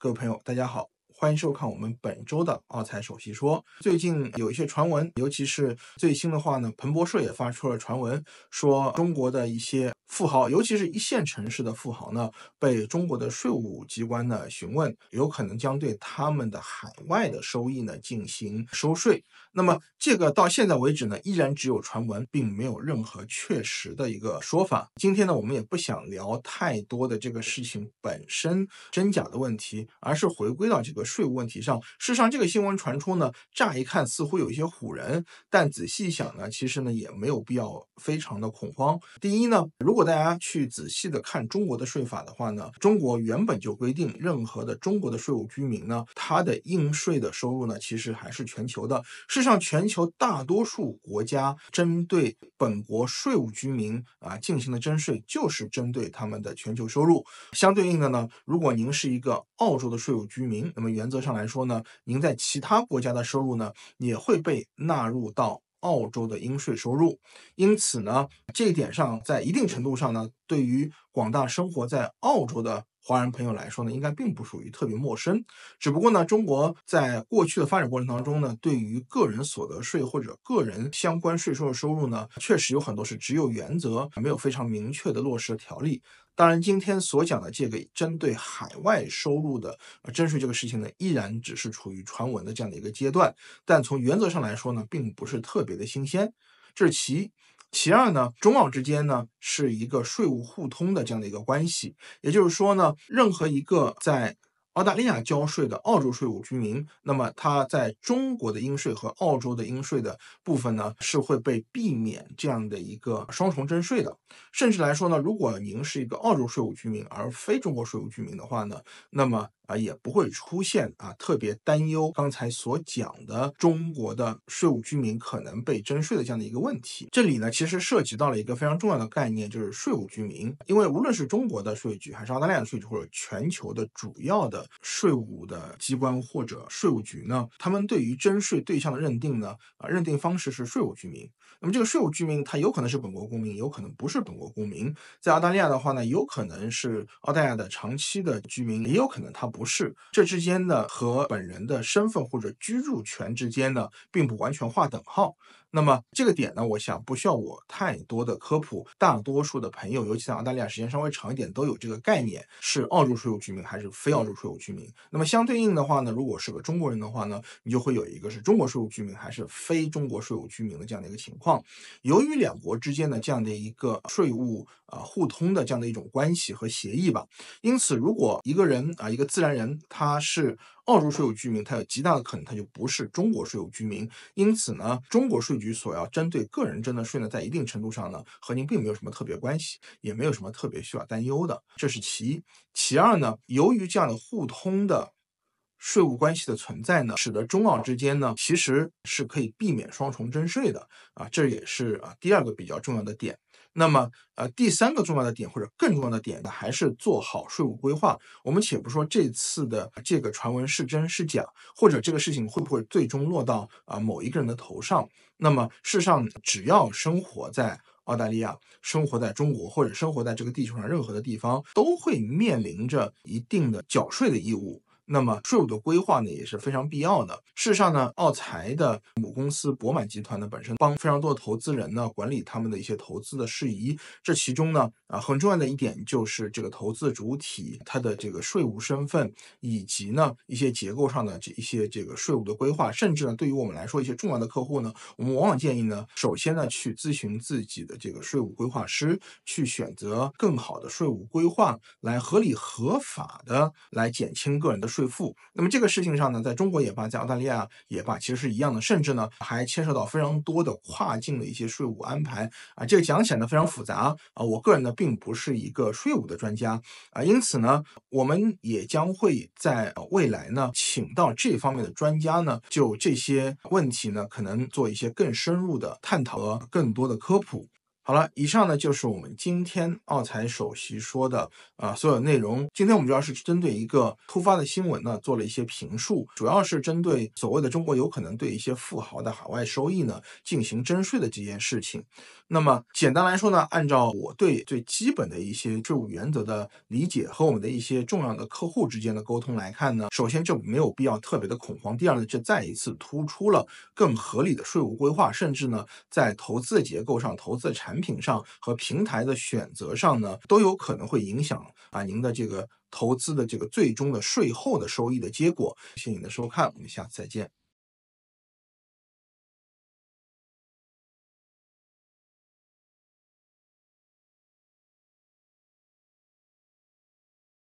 各位朋友，大家好，欢迎收看我们本周的奥彩首席说。最近有一些传闻，尤其是最新的话呢，彭博社也发出了传闻，说中国的一些。富豪，尤其是一线城市的富豪呢，被中国的税务机关呢询问，有可能将对他们的海外的收益呢进行收税。那么这个到现在为止呢，依然只有传闻，并没有任何确实的一个说法。今天呢，我们也不想聊太多的这个事情本身真假的问题，而是回归到这个税务问题上。事实上，这个新闻传出呢，乍一看似乎有一些唬人，但仔细想呢，其实呢也没有必要非常的恐慌。第一呢，如如果大家去仔细的看中国的税法的话呢，中国原本就规定，任何的中国的税务居民呢，他的应税的收入呢，其实还是全球的。事实上，全球大多数国家针对本国税务居民啊进行的征税，就是针对他们的全球收入。相对应的呢，如果您是一个澳洲的税务居民，那么原则上来说呢，您在其他国家的收入呢，也会被纳入到。澳洲的应税收入，因此呢，这一点上，在一定程度上呢。对于广大生活在澳洲的华人朋友来说呢，应该并不属于特别陌生。只不过呢，中国在过去的发展过程当中呢，对于个人所得税或者个人相关税收的收入呢，确实有很多是只有原则，没有非常明确的落实的条例。当然，今天所讲的这个针对海外收入的征税这个事情呢，依然只是处于传闻的这样的一个阶段。但从原则上来说呢，并不是特别的新鲜。这是其。其二呢，中澳之间呢是一个税务互通的这样的一个关系，也就是说呢，任何一个在澳大利亚交税的澳洲税务居民，那么他在中国的应税和澳洲的应税的部分呢，是会被避免这样的一个双重征税的。甚至来说呢，如果您是一个澳洲税务居民而非中国税务居民的话呢，那么。啊，也不会出现啊特别担忧刚才所讲的中国的税务居民可能被征税的这样的一个问题。这里呢，其实涉及到了一个非常重要的概念，就是税务居民。因为无论是中国的税务局，还是澳大利亚的税务局，或者全球的主要的税务的机关或者税务局呢，他们对于征税对象的认定呢，啊，认定方式是税务居民。那么这个税务居民，他有可能是本国公民，有可能不是本国公民。在澳大利亚的话呢，有可能是澳大利亚的长期的居民，也有可能他不。不是，这之间呢和本人的身份或者居住权之间呢，并不完全划等号。那么这个点呢，我想不需要我太多的科普，大多数的朋友，尤其在澳大利亚时间稍微长一点，都有这个概念，是澳洲税务居民还是非澳洲税务居民。那么相对应的话呢，如果是个中国人的话呢，你就会有一个是中国税务居民还是非中国税务居民的这样的一个情况。由于两国之间的这样的一个税务啊互通的这样的一种关系和协议吧，因此如果一个人啊一个自然人他是。澳洲税务居民，他有极大的可能，他就不是中国税务居民。因此呢，中国税局所要针对个人征的税呢，在一定程度上呢，和您并没有什么特别关系，也没有什么特别需要担忧的，这是其一。其二呢，由于这样的互通的税务关系的存在呢，使得中澳之间呢，其实是可以避免双重征税的啊，这也是啊第二个比较重要的点。那么，呃，第三个重要的点或者更重要的点呢，还是做好税务规划。我们且不说这次的这个传闻是真是假，或者这个事情会不会最终落到啊某一个人的头上。那么，世上只要生活在澳大利亚、生活在中国或者生活在这个地球上任何的地方，都会面临着一定的缴税的义务。那么税务的规划呢也是非常必要的。事实上呢，奥财的母公司博满集团呢本身帮非常多的投资人呢管理他们的一些投资的事宜。这其中呢，啊很重要的一点就是这个投资主体它的这个税务身份，以及呢一些结构上的这一些这个税务的规划，甚至呢对于我们来说一些重要的客户呢，我们往往建议呢首先呢去咨询自己的这个税务规划师，去选择更好的税务规划，来合理合法的来减轻个人的。税负，那么这个事情上呢，在中国也罢，在澳大利亚也罢，其实是一样的，甚至呢还牵涉到非常多的跨境的一些税务安排啊，这个讲起来呢非常复杂啊，我个人呢并不是一个税务的专家啊，因此呢，我们也将会在未来呢，请到这方面的专家呢，就这些问题呢，可能做一些更深入的探讨，更多的科普。好了，以上呢就是我们今天奥财首席说的啊所有内容。今天我们主要是针对一个突发的新闻呢，做了一些评述，主要是针对所谓的中国有可能对一些富豪的海外收益呢进行征税的这件事情。那么简单来说呢，按照我对最基本的一些税务原则的理解和我们的一些重要的客户之间的沟通来看呢，首先这没有必要特别的恐慌，第二呢，这再一次突出了更合理的税务规划，甚至呢在投资结构上、投资产。品上和平台的选择上呢，都有可能会影响啊您的这个投资的这个最终的税后的收益的结果。谢谢您的收看，我们下次再见。